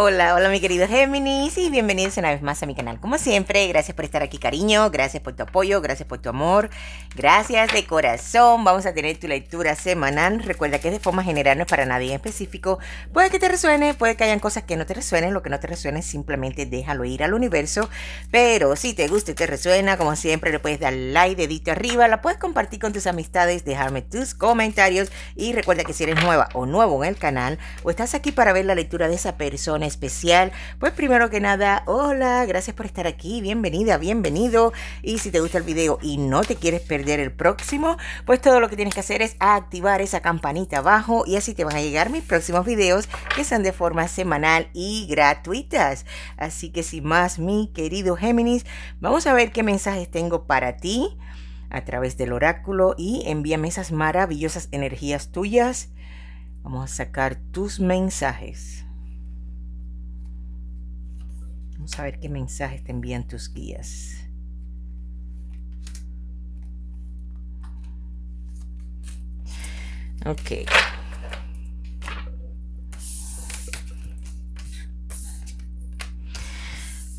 Hola, hola mi querido Géminis y bienvenidos una vez más a mi canal. Como siempre, gracias por estar aquí cariño, gracias por tu apoyo, gracias por tu amor, gracias de corazón. Vamos a tener tu lectura semanal. Recuerda que es de forma general, no es para nadie en específico. Puede que te resuene, puede que hayan cosas que no te resuenen, lo que no te resuene simplemente déjalo ir al universo. Pero si te gusta y te resuena, como siempre le puedes dar like, dedito arriba, la puedes compartir con tus amistades, dejarme tus comentarios y recuerda que si eres nueva o nuevo en el canal o estás aquí para ver la lectura de esa persona, especial. Pues primero que nada, hola, gracias por estar aquí, bienvenida, bienvenido. Y si te gusta el video y no te quieres perder el próximo, pues todo lo que tienes que hacer es activar esa campanita abajo y así te van a llegar mis próximos videos que sean de forma semanal y gratuitas. Así que sin más, mi querido Géminis, vamos a ver qué mensajes tengo para ti a través del oráculo y envíame esas maravillosas energías tuyas. Vamos a sacar tus mensajes. Vamos a ver qué mensajes te envían tus guías. Ok.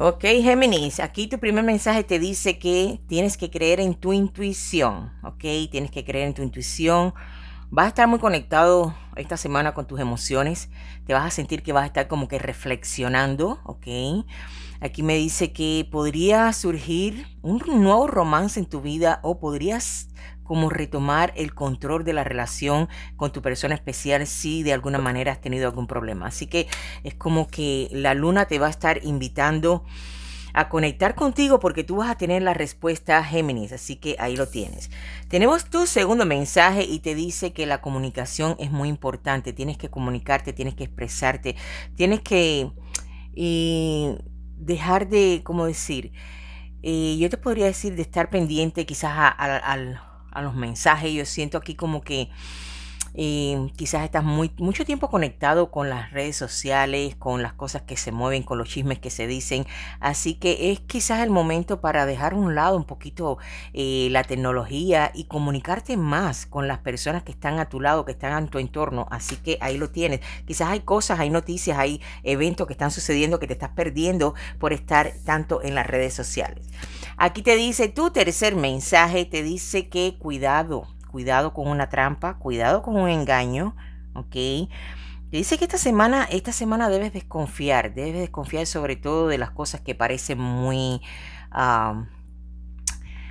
Ok, Géminis, aquí tu primer mensaje te dice que tienes que creer en tu intuición, ok, tienes que creer en tu intuición, Vas a estar muy conectado esta semana con tus emociones. Te vas a sentir que vas a estar como que reflexionando, ¿ok? Aquí me dice que podría surgir un nuevo romance en tu vida o podrías como retomar el control de la relación con tu persona especial si de alguna manera has tenido algún problema. Así que es como que la luna te va a estar invitando a conectar contigo porque tú vas a tener la respuesta Géminis, así que ahí lo tienes. Tenemos tu segundo mensaje y te dice que la comunicación es muy importante, tienes que comunicarte, tienes que expresarte, tienes que y dejar de, ¿cómo decir? Eh, yo te podría decir de estar pendiente quizás a los mensajes, yo siento aquí como que y quizás estás muy, mucho tiempo conectado con las redes sociales, con las cosas que se mueven, con los chismes que se dicen. Así que es quizás el momento para dejar un lado un poquito eh, la tecnología y comunicarte más con las personas que están a tu lado, que están en tu entorno. Así que ahí lo tienes. Quizás hay cosas, hay noticias, hay eventos que están sucediendo que te estás perdiendo por estar tanto en las redes sociales. Aquí te dice tu tercer mensaje, te dice que cuidado cuidado con una trampa, cuidado con un engaño, ¿ok? Dice que esta semana, esta semana debes desconfiar, debes desconfiar sobre todo de las cosas que parecen muy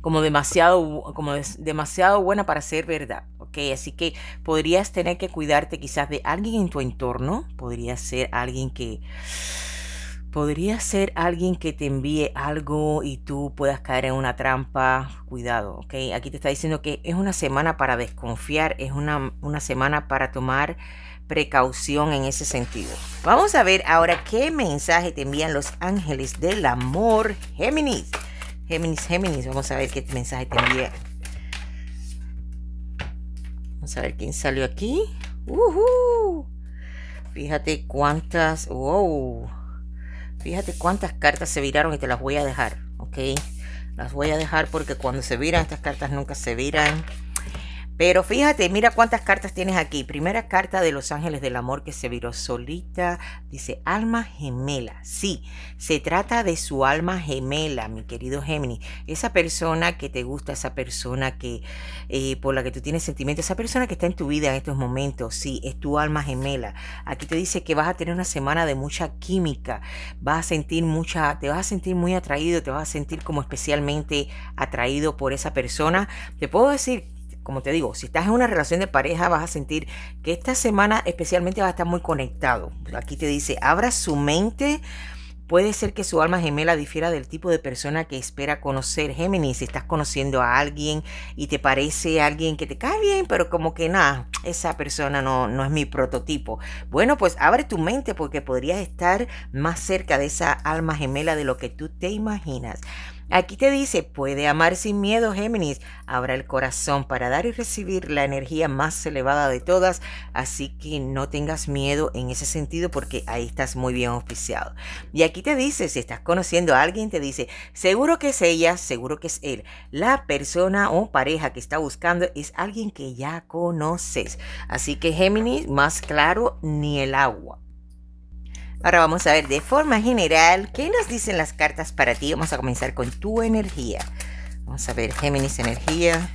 como demasiado, como demasiado buena para ser verdad, ¿ok? Así que podrías tener que cuidarte quizás de alguien en tu entorno, podría ser alguien que podría ser alguien que te envíe algo y tú puedas caer en una trampa. Cuidado, ¿ok? Aquí te está diciendo que es una semana para desconfiar, es una, semana para tomar precaución en ese sentido. Vamos a ver ahora qué mensaje te envían los ángeles del amor Géminis. Géminis, Géminis, vamos a ver qué mensaje te envía. Vamos a ver quién salió aquí. Uh Fíjate cuántas. ¡Wow! Fíjate cuántas cartas se viraron y te las voy a dejar, ¿ok? Las voy a dejar porque cuando se viran estas cartas nunca se viran. Pero fíjate, mira cuántas cartas tienes aquí. Primera carta de los ángeles del amor que se viró solita. Dice alma gemela. Sí, se trata de su alma gemela, mi querido gemini Esa persona que te gusta, esa persona que eh, por la que tú tienes sentimientos, esa persona que está en tu vida en estos momentos. Sí, es tu alma gemela. Aquí te dice que vas a tener una semana de mucha química. Vas a sentir mucha, te vas a sentir muy atraído, te vas a sentir como especialmente atraído por esa persona. Te puedo decir como te digo, si estás en una relación de pareja vas a sentir que esta semana especialmente va a estar muy conectado. Aquí te dice, abra su mente. Puede ser que su alma gemela difiera del tipo de persona que espera conocer. Géminis, si estás conociendo a alguien y te parece alguien que te cae bien, pero como que nada, esa persona no, no es mi prototipo. Bueno, pues abre tu mente porque podrías estar más cerca de esa alma gemela de lo que tú te imaginas. Aquí te dice, puede amar sin miedo, Géminis. Habrá el corazón para dar y recibir la energía más elevada de todas, así que no tengas miedo en ese sentido porque ahí estás muy bien oficiado. Y aquí te dice, si estás conociendo a alguien, te dice, seguro que es ella, seguro que es él. La persona o pareja que está buscando es alguien que ya conoces. Así que Géminis, más claro, ni el agua. Ahora vamos a ver de forma general qué nos dicen las cartas para ti. Vamos a comenzar con tu energía. Vamos a ver Géminis energía.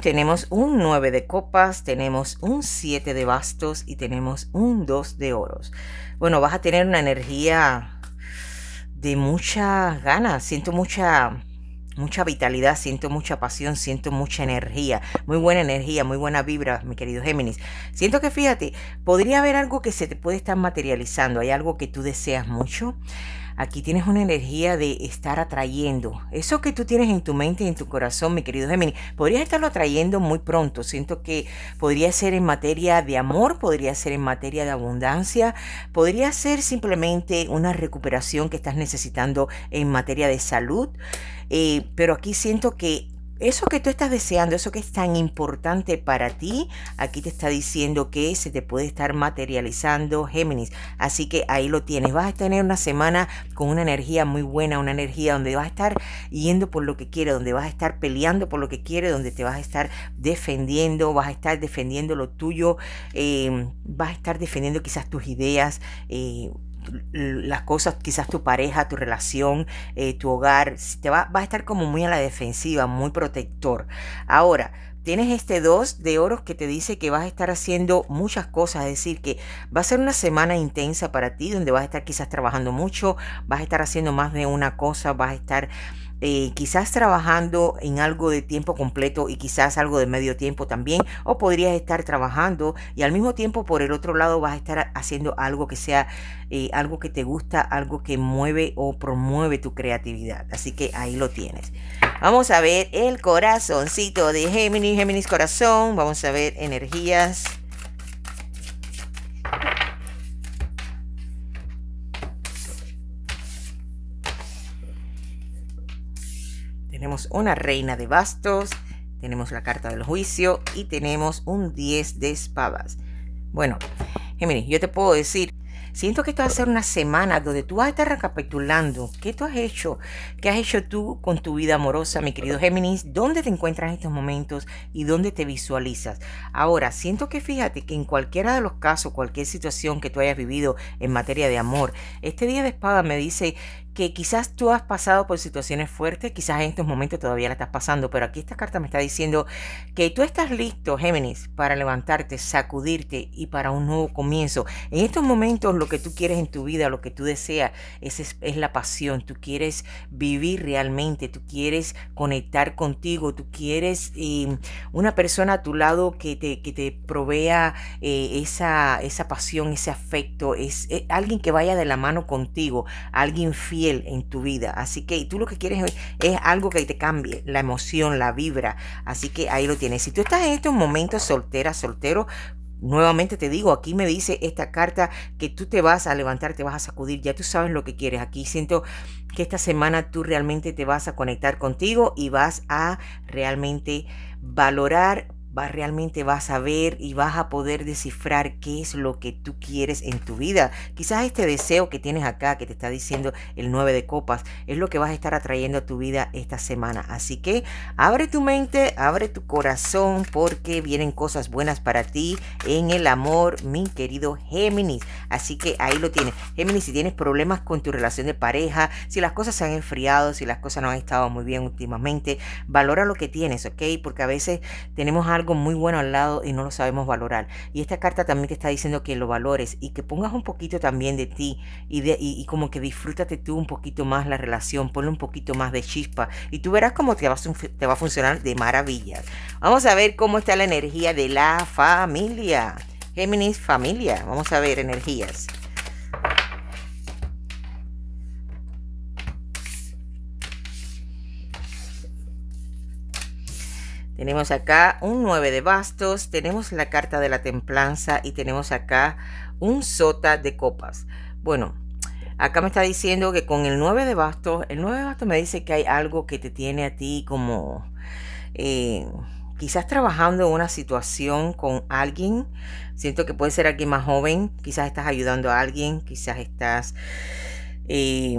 Tenemos un 9 de copas, tenemos un 7 de bastos y tenemos un 2 de oros. Bueno, vas a tener una energía de muchas ganas, siento mucha mucha vitalidad, siento mucha pasión, siento mucha energía, muy buena energía, muy buena vibra, mi querido Géminis. Siento que fíjate, podría haber algo que se te puede estar materializando, hay algo que tú deseas mucho Aquí tienes una energía de estar atrayendo. Eso que tú tienes en tu mente y en tu corazón, mi querido Gemini, podrías estarlo atrayendo muy pronto. Siento que podría ser en materia de amor, podría ser en materia de abundancia, podría ser simplemente una recuperación que estás necesitando en materia de salud. Eh, pero aquí siento que eso que tú estás deseando, eso que es tan importante para ti, aquí te está diciendo que se te puede estar materializando Géminis. Así que ahí lo tienes. Vas a tener una semana con una energía muy buena, una energía donde vas a estar yendo por lo que quieres, donde vas a estar peleando por lo que quieres, donde te vas a estar defendiendo, vas a estar defendiendo lo tuyo, eh, vas a estar defendiendo quizás tus ideas. Eh, las cosas, quizás tu pareja, tu relación, eh, tu hogar, te va, a estar como muy a la defensiva, muy protector. Ahora, tienes este 2 de oros que te dice que vas a estar haciendo muchas cosas, es decir, que va a ser una semana intensa para ti, donde vas a estar quizás trabajando mucho, vas a estar haciendo más de una cosa, vas a estar eh, quizás trabajando en algo de tiempo completo y quizás algo de medio tiempo también, o podrías estar trabajando y al mismo tiempo por el otro lado vas a estar haciendo algo que sea eh, algo que te gusta, algo que mueve o promueve tu creatividad. Así que ahí lo tienes. Vamos a ver el corazoncito de Géminis, Géminis corazón, vamos a ver energías. una reina de bastos, tenemos la carta del juicio y tenemos un 10 de espadas. Bueno, Géminis, yo te puedo decir, siento que esto va a ser una semana donde tú vas a estar recapitulando qué tú has hecho, qué has hecho tú con tu vida amorosa, mi querido Géminis, dónde te encuentras en estos momentos y dónde te visualizas. Ahora, siento que fíjate que en cualquiera de los casos, cualquier situación que tú hayas vivido en materia de amor, este día de espada me dice que quizás tú has pasado por situaciones fuertes, quizás en estos momentos todavía la estás pasando, pero aquí esta carta me está diciendo que tú estás listo, Géminis, para levantarte, sacudirte y para un nuevo comienzo. En estos momentos lo que tú quieres en tu vida, lo que tú deseas, es, es, la pasión, tú quieres vivir realmente, tú quieres conectar contigo, tú quieres em, una persona a tu lado que te, que te provea eh, esa, esa pasión, ese afecto, es, eh, alguien que vaya de la mano contigo, alguien fiel en tu vida. Así que tú lo que quieres es algo que te cambie, la emoción, la vibra. Así que ahí lo tienes. Si tú estás en estos momentos soltera, soltero, Nuevamente te digo, aquí me dice esta carta que tú te vas a levantar, te vas a sacudir, ya tú sabes lo que quieres. Aquí siento que esta semana tú realmente te vas a conectar contigo y vas a realmente valorar realmente vas a ver y vas a poder descifrar qué es lo que tú quieres en tu vida. Quizás este deseo que tienes acá, que te está diciendo el 9 de copas, es lo que vas a estar atrayendo a tu vida esta semana. Así que abre tu mente, abre tu corazón, porque vienen cosas buenas para ti en el amor, mi querido Géminis. Así que ahí lo tienes. Géminis, si tienes problemas con tu relación de pareja, si las cosas se han enfriado, si las cosas no han estado muy bien últimamente, valora lo que tienes, ¿ok? Porque a veces tenemos algo muy bueno al lado y no lo sabemos valorar. Y esta carta también te está diciendo que lo valores y que pongas un poquito también de ti y, de, y, como que disfrútate tú un poquito más la relación, ponle un poquito más de chispa y tú verás cómo te va, te va a funcionar de maravilla. Vamos a ver cómo está la energía de la familia. Géminis familia. Vamos a ver energías. Tenemos acá un 9 de bastos, tenemos la carta de la templanza y tenemos acá un sota de copas. Bueno, acá me está diciendo que con el 9 de bastos, el 9 de bastos me dice que hay algo que te tiene a ti como eh, quizás trabajando una situación con alguien. Siento que puede ser alguien más joven, quizás estás ayudando a alguien, quizás estás... Eh,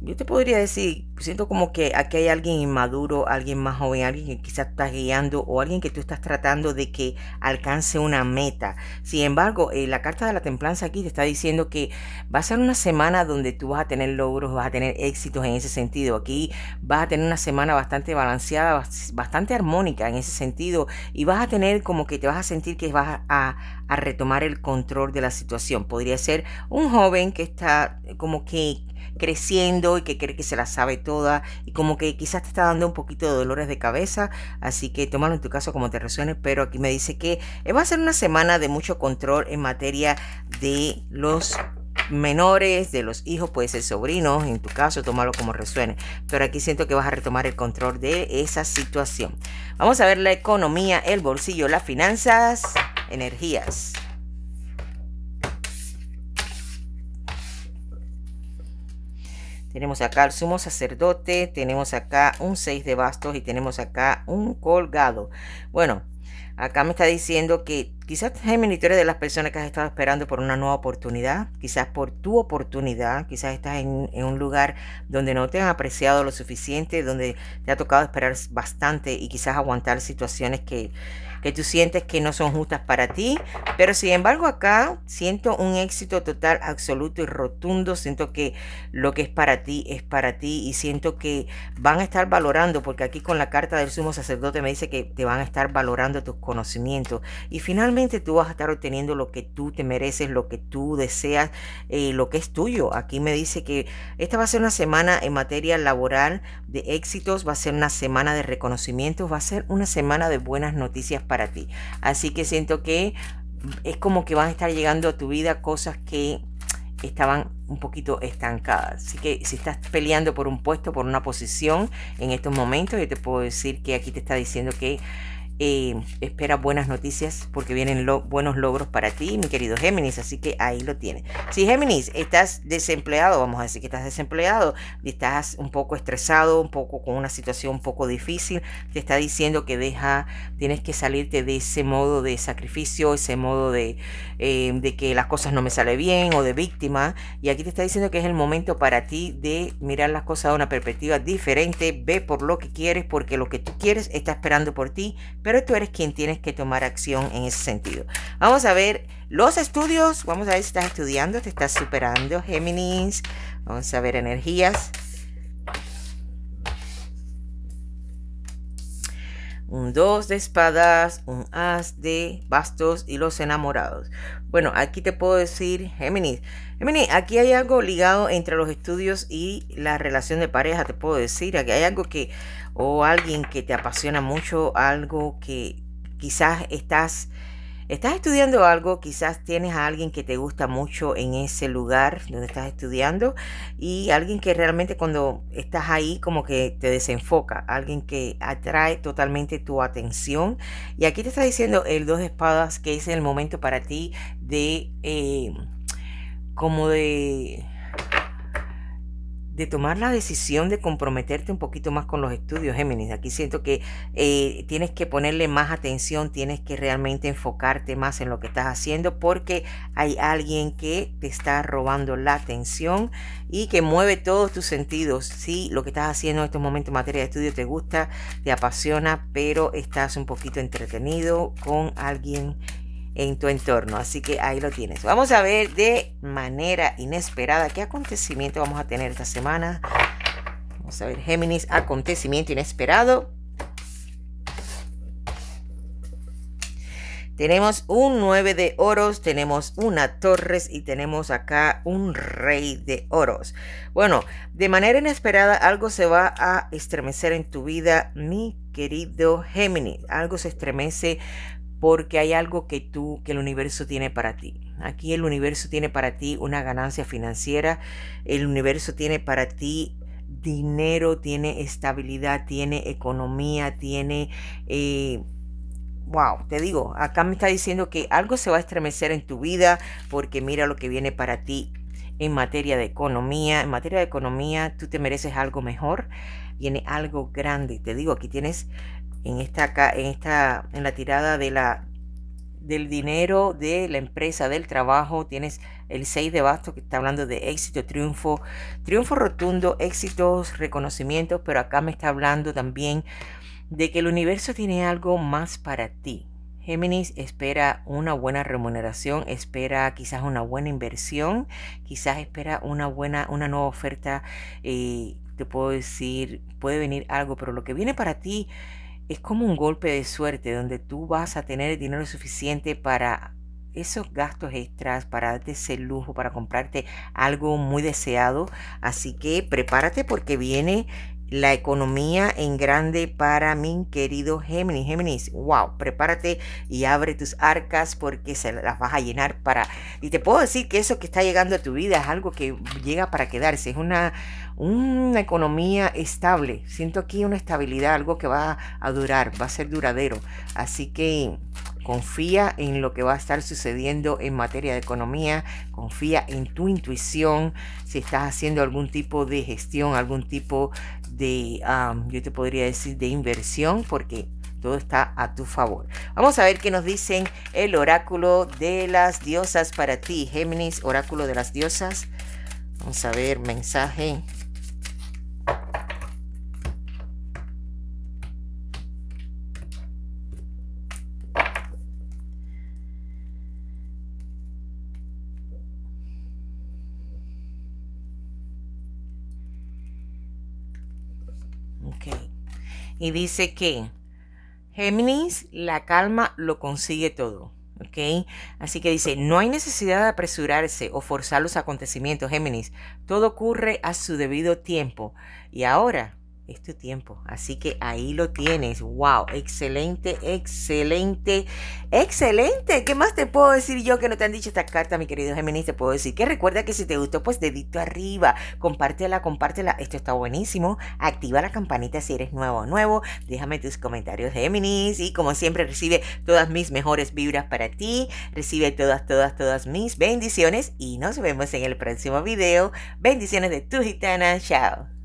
yo te podría decir siento como que aquí hay alguien inmaduro, alguien más joven, alguien que quizás estás guiando o alguien que tú estás tratando de que alcance una meta. Sin embargo, eh, la carta de la templanza aquí te está diciendo que va a ser una semana donde tú vas a tener logros, vas a tener éxitos en ese sentido. Aquí vas a tener una semana bastante balanceada, bastante armónica en ese sentido y vas a tener como que te vas a sentir que vas a, a retomar el control de la situación. Podría ser un joven que está como que creciendo y que cree que se la sabe todo y como que quizás te está dando un poquito de dolores de cabeza, así que tomarlo en tu caso como te resuene, pero aquí me dice que eh, va a ser una semana de mucho control en materia de los menores, de los hijos, puede ser sobrinos, en tu caso, tomarlo como resuene. Pero aquí siento que vas a retomar el control de esa situación. Vamos a ver la economía, el bolsillo, las finanzas, energías. Tenemos acá el sumo sacerdote, tenemos acá un 6 de bastos y tenemos acá un colgado. Bueno, acá me está diciendo que Quizás hay tú de las personas que has estado esperando por una nueva oportunidad, quizás por tu oportunidad, quizás estás en, un lugar donde no te han apreciado lo suficiente, donde te ha tocado esperar bastante y quizás aguantar situaciones que, que tú sientes que no son justas para ti. Pero sin embargo acá siento un éxito total, absoluto y rotundo. Siento que lo que es para ti es para ti y siento que van a estar valorando, porque aquí con la carta del sumo sacerdote me dice que te van a estar valorando tus conocimientos. Y finalmente, tú vas a estar obteniendo lo que tú te mereces, lo que tú deseas, eh, lo que es tuyo. Aquí me dice que esta va a ser una semana en materia laboral de éxitos, va a ser una semana de reconocimientos, va a ser una semana de buenas noticias para ti. Así que siento que es como que van a estar llegando a tu vida cosas que estaban un poquito estancadas. Así que si estás peleando por un puesto, por una posición en estos momentos, yo te puedo decir que aquí te está diciendo que eh, espera buenas noticias porque vienen buenos logros para ti, mi querido Géminis. Así que ahí lo tienes. Si Géminis estás desempleado, vamos a decir que estás desempleado, estás un poco estresado, un poco con una situación un poco difícil, te está diciendo que deja, tienes que salirte de ese modo de sacrificio, ese modo de, eh, de que las cosas no me salen bien o de víctima. Y aquí te está diciendo que es el momento para ti de mirar las cosas de una perspectiva diferente, ve por lo que quieres, porque lo que tú quieres está esperando por ti pero tú eres quien tienes que tomar acción en ese sentido. Vamos a ver los estudios, vamos a ver si estás estudiando, te estás superando, Géminis, vamos a ver energías. un 2 de espadas, un as de bastos y los enamorados. Bueno, aquí te puedo decir, Géminis, Géminis, aquí hay algo ligado entre los estudios y la relación de pareja, te puedo decir, aquí hay algo que, o alguien que te apasiona mucho, algo que quizás estás Estás estudiando algo, quizás tienes a alguien que te gusta mucho en ese lugar donde estás estudiando y alguien que realmente cuando estás ahí como que te desenfoca, alguien que atrae totalmente tu atención. Y aquí te está diciendo el dos de espadas que es el momento para ti de eh, como de de tomar la decisión de comprometerte un poquito más con los estudios, Géminis. Aquí siento que eh, tienes que ponerle más atención, tienes que realmente enfocarte más en lo que estás haciendo porque hay alguien que te está robando la atención y que mueve todos tus sentidos. Si lo que estás haciendo en estos momentos en materia de estudio te gusta, te apasiona, pero estás un poquito entretenido con alguien en tu entorno. Así que ahí lo tienes. Vamos a ver de manera inesperada qué acontecimiento vamos a tener esta semana. Vamos a ver, Géminis, acontecimiento inesperado. Tenemos un 9 de oros, tenemos una torres y tenemos acá un rey de oros. Bueno, de manera inesperada algo se va a estremecer en tu vida, mi querido Géminis. Algo se estremece porque hay algo que tú, que el universo tiene para ti. Aquí el universo tiene para ti una ganancia financiera, el universo tiene para ti dinero, tiene estabilidad, tiene economía, tiene... Eh, wow, te digo, acá me está diciendo que algo se va a estremecer en tu vida porque mira lo que viene para ti en materia de economía. En materia de economía, tú te mereces algo mejor, viene algo grande. Te digo, aquí tienes en esta, en esta en la tirada de la del dinero de la empresa del trabajo tienes el 6 de basto que está hablando de éxito triunfo triunfo rotundo éxitos reconocimientos pero acá me está hablando también de que el universo tiene algo más para ti Géminis espera una buena remuneración, espera quizás una buena inversión, quizás espera una buena, una nueva oferta. Y eh, te puedo decir, puede venir algo, pero lo que viene para ti es como un golpe de suerte donde tú vas a tener el dinero suficiente para esos gastos extras, para darte ese lujo, para comprarte algo muy deseado. Así que prepárate porque viene la economía en grande para mi querido Géminis. Géminis, wow, prepárate y abre tus arcas porque se las vas a llenar para y te puedo decir que eso que está llegando a tu vida es algo que llega para quedarse, es una, una economía estable. Siento aquí una estabilidad, algo que va a durar, va a ser duradero. Así que confía en lo que va a estar sucediendo en materia de economía, confía en tu intuición, si estás haciendo algún tipo de gestión, algún tipo de, yo te podría decir, de inversión, porque todo está a tu favor. Vamos a ver qué nos dicen el oráculo de las diosas para ti, Géminis, oráculo de las diosas. Vamos a ver mensaje. Okay. Y dice que Géminis, la calma lo consigue todo. ¿ok? Así que dice, no hay necesidad de apresurarse o forzar los acontecimientos, Géminis. Todo ocurre a su debido tiempo. Y ahora es tu tiempo. Así que ahí lo tienes. ¡Wow! Excelente, excelente, excelente. ¿Qué más te puedo decir yo que no te han dicho esta carta, mi querido Géminis? Te puedo decir que recuerda que si te gustó, pues dedito arriba. Compártela, compártela. Esto está buenísimo. Activa la campanita si eres nuevo o nuevo. Déjame tus comentarios, Géminis. Y como siempre, recibe todas mis mejores vibras para ti. Recibe todas, todas, todas mis bendiciones. Y nos vemos en el próximo video. Bendiciones de tu gitana. Chao.